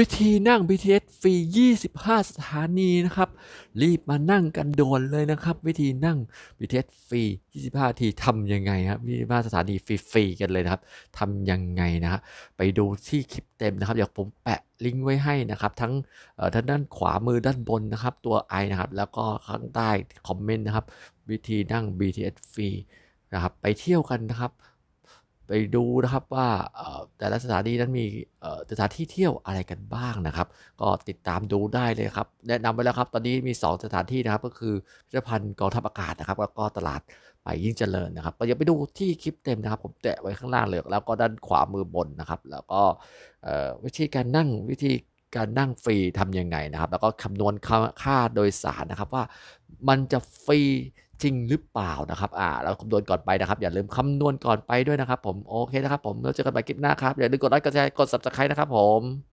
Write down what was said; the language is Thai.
วิธีนั่ง BTS ฟรี 25 สถานีนะครับ รีบมานั่งกันโดนเลยนะครับ วิธีนั่ง BTS ฟรี 25 ทีทำยังไงครับ25สถานีฟรีๆกันเลยนะครับทำยังไงนะฮะไปดูที่คลิปเต็มนะครับเดี๋ยวผมแปะลิงก์ไว้ให้นะครับทั้งทั้งด้านขวามือด้านบนนะครับตัวไอนะครับแล้วก็ข้างใต้คอมเมนต์นะครับวิธีนั่ง BTS ฟรีนะครับไปเที่ยวกันนะครับ ไปดูนะครับว่าแต่ละสถานีนั้นมีสถานที่เที่ยวอะไรกันบ้างนะครับ ก็ติดตามดูได้เลยครับแนะนำไว้แล้วครับ ตอนนี้มี 2 สถานที่นะครับ ก็คือพิพิธภัณฑ์กองทัพอากาศนะครับ แล้วก็ตลาดไปยิ่งเจริญนะครับก็อย่าไปดูที่คลิปเต็มนะครับ ผมแตะไว้ข้างล่างเลยแล้วก็ด้านขวามือบนนะครับ แล้วก็วิธีการนั่งวิธีการนั่งฟรีทำยังไงนะครับ แล้วก็คำนวณค่าโดยสารนะครับ ว่ามันจะฟรีจริงหรือเปล่านะครับ อ่าเราคำนวณก่อนไปนะครับ อย่าลืมคำนวณก่อนไปด้วยนะครับผม โอเคนะครับผมเราเจอกันใหม่คลิปหน้าครับ อย่าลืมกดไลค์กดแชร์กด subscribe นะครับผม